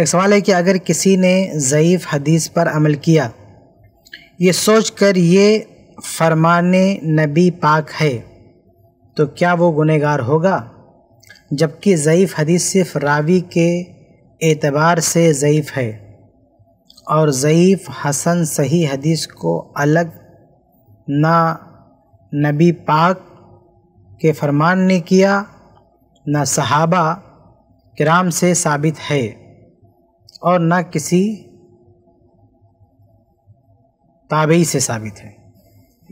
एक सवाल है कि अगर किसी ने ज़यीफ़ हदीस पर अमल किया ये सोच कर ये फरमान नबी पाक है तो क्या वो गुनहगार होगा जबकि ज़यीफ़ हदीस सिर्फ रावी के एतबार से ज़यीफ़ है और ज़यीफ़ हसन सही हदीस को अलग ना नबी पाक के फरमान ने किया ना सहाबा कराम से साबित है और न किसी ताबेई से साबित है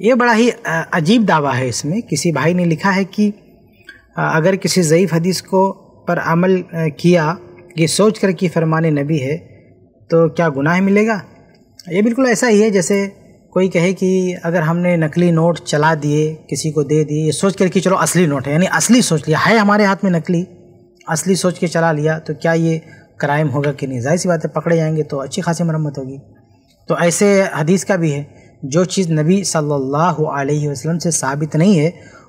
ये बड़ा ही अजीब दावा है इसमें किसी भाई ने लिखा है कि अगर किसी ज़यीफ़ हदीस को पर अमल किया ये सोच कर कि फरमाने नबी है तो क्या गुनाह मिलेगा ये बिल्कुल ऐसा ही है जैसे कोई कहे कि अगर हमने नकली नोट चला दिए किसी को दे दिए ये सोच कर कि चलो असली नोट है यानी असली सोच लिया है हमारे हाथ में नकली असली सोच के चला लिया तो क्या ये क्राइम होगा कि नहीं जाहिर सी बात है पकड़े जाएंगे तो अच्छी खासी मरम्मत होगी तो ऐसे हदीस का भी है जो चीज़ नबी सल्लल्लाहु अलैहि वसल्लम से साबित नहीं है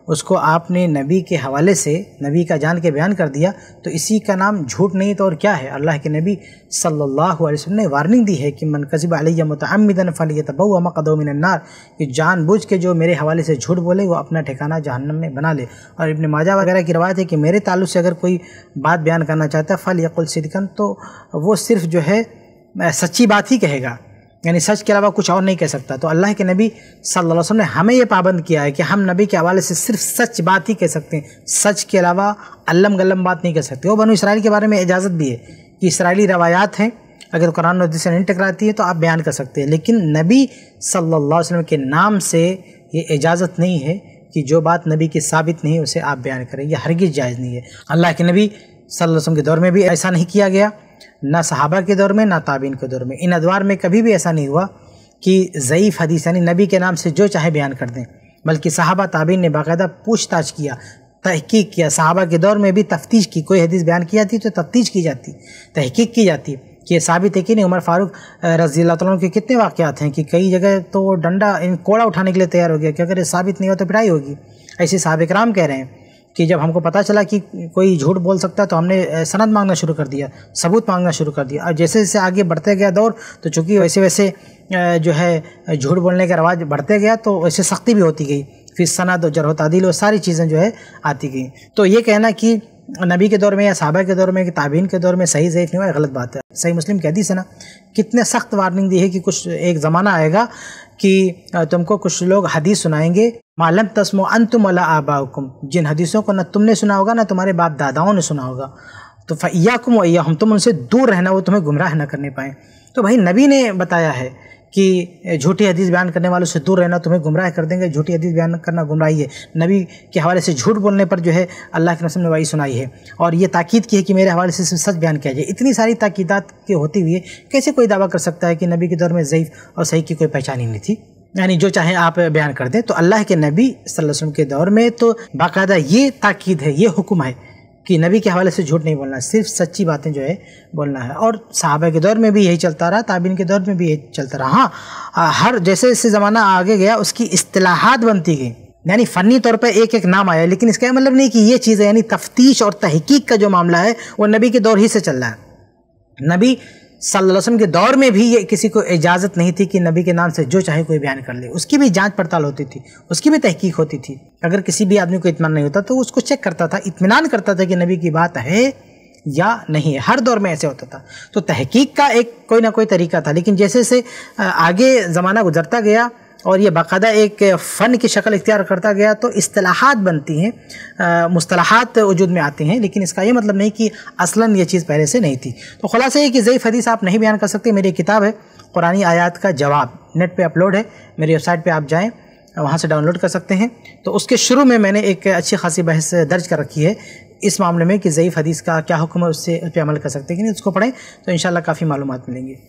उसको आपने नबी के हवाले से नबी का जान के बयान कर दिया तो इसी का नाम झूठ नहीं तो और क्या है अल्लाह के नबी सल्लल्लाहु अलैहि वसल्लम ने वार्निंग दी है कि मनकसिब अलिया मतमदन फ़लियतबा मकदमिनार कि बूझ के जो मेरे हवाले से झूठ बोले वो अपना ठिकाना जहन्नम में बना ले और इबन माजा वगैरह की रवायत है कि मेरे ताल्लुक से अगर कोई बात बयान करना चाहता है फ़ल यकुल सिदकन तो वो सिर्फ़ जो है सच्ची बात ही कहेगा यानी सच के अलावा कुछ और नहीं कह सकता तो अल्लाह के नबी सल्लल्लाहु अलैहि वसल्लम ने हमें ये पाबंद किया है कि हम नबी के हवाले से सिर्फ सच बात ही कह सकते हैं सच के अलावा अल्लम गल्लम बात नहीं कर सकते वो बनो इसराइल के बारे में इजाज़त भी है कि इसराइली रवायात हैं अगर कुरान उद्दी से नहीं टकराती है तो आप बयान कर सकते हैं लेकिन नबी सल्लल्लाहु अलैहि वसल्लम के नाम से ये इजाज़त नहीं है कि जो बात नबी की साबित नहीं उसे आप बयान करें यह हरगिज़ जायज़ नहीं है अल्लाह के नबी सल्लल्लाहु अलैहि वसल्लम के दौर में भी ऐसा नहीं किया गया ना सहाबा के दौर में ना ताबीन के दौर में इन अदवार में कभी भी ऐसा नहीं हुआ कि ज़यीफ़ हदीस यानी नबी के नाम से जो चाहे बयान कर दें बल्कि सहाबा ताबीन ने बाकायदा पूछताछ किया तहकीक किया साहबा के दौर में भी तफ्तीश की कोई हदीस बयान की जाती तो तफ्तीश की जाती तहकीक की जाती कि ये साबित है कि नहीं उमर फारूक रजी अल्लाह के कितने वाक़ात हैं कि कई जगह तो डंडा इन कोड़ा उठाने के लिए तैयार हो गया कि अगर ये साबित नहीं हो तो पिटाई होगी ऐसे सहाबिक राम कह रहे हैं कि जब हमको पता चला कि कोई झूठ बोल सकता है तो हमने सनद मांगना शुरू कर दिया सबूत मांगना शुरू कर दिया और जैसे जैसे आगे बढ़ते गया दौर तो चूँकि वैसे वैसे जो है झूठ बोलने का रवाज बढ़ते गया तो वैसे सख्ती भी होती गई फिर सनद और जरहत अदील और सारी चीज़ें जो है आती गई तो ये कहना कि नबी के दौर में या साहबा के दौर में कि ताबीन के दौर में सही ज़ैफ़ नहीं हुआ गलत बात है सही मुस्लिम की हदीस है ना कितने सख्त वार्निंग दी है कि कुछ एक ज़माना आएगा कि तुमको कुछ लोग हदीस सुनाएंगे मालम तस्मो अन तुम अला आबाकुम जिन हदीसों को ना तुमने सुना होगा ना तुम्हारे बाप दादाओं ने सुना होगा तो फ़ैया कुम वैया हम तुम उनसे दूर रहना वो तुम्हें गुमराह ना करने पाएँ तो भाई नबी ने बताया है कि झूठी हदीस बयान करने वालों से दूर रहना तुम्हें गुमराह कर देंगे झूठी हदीस बयान करना गुमराही है नबी के हवाले से झूठ बोलने पर जो है अल्लाह के रसम ने वाई सुनाई है और ये ताक़ीद की है कि मेरे हवाले से सच बयान किया जाए इतनी सारी ताक़ीदात के होती हुए कैसे कोई दावा कर सकता है कि नबी के दौर में ज़ैफ़ और सही की कोई पहचान ही नहीं थी यानी जो चाहे आप बयान कर दें तो अल्लाह के नबी वसल्लम के दौर में तो बाकायदा ये ताक़ीद है ये हुक्म है कि नबी के हवाले से झूठ नहीं बोलना सिर्फ सच्ची बातें जो है बोलना है और साहबा के दौर में भी यही चलता रहा ताबिन के दौर में भी यही चलता रहा हाँ हर जैसे जैसे ज़माना आगे गया उसकी असलाहत बनती गई यानी फ़नी तौर पर एक एक नाम आया लेकिन इसका मतलब नहीं कि ये चीज़ है यानी तफ्तीश और तहकीक का जो मामला है वह नबी के दौर ही से चल रहा है नबी सल्लासम के दौर में भी ये किसी को इजाज़त नहीं थी कि नबी के नाम से जो चाहे कोई बयान कर ले उसकी भी जांच पड़ताल होती थी उसकी भी तहकीक होती थी अगर किसी भी आदमी को इतमान नहीं होता तो उसको चेक करता था इतमान करता था कि नबी की बात है या नहीं है हर दौर में ऐसे होता था तो तहकीक का एक कोई ना कोई तरीका था लेकिन जैसे जैसे आगे ज़माना गुजरता गया और ये बाकायदा एक फ़न की शक्ल इख्तियार करता गया तो असलाहत बनती हैं मुस्तलाहत वजूद में आती हैं लेकिन इसका ये मतलब नहीं कि असला ये चीज़ पहले से नहीं थी तो खुलासा ये कि ज़यीफ़ हदीस आप नहीं बयान कर सकते मेरी किताब है कुरानी आयात का जवाब नेट पर अपलोड है मेरी वेबसाइट पर आप जाएँ वहाँ से डाउनलोड कर सकते हैं तो उसके शुरू में मैंने एक अच्छी खासी बहस दर्ज कर रखी है इस मामले में कि ज़यीफ़ हदीस का क्या हुक्म है उससे पर अमल कर सकते हैं कि नहीं उसको पढ़ें तो इन काफ़ी मालूम मिलेंगी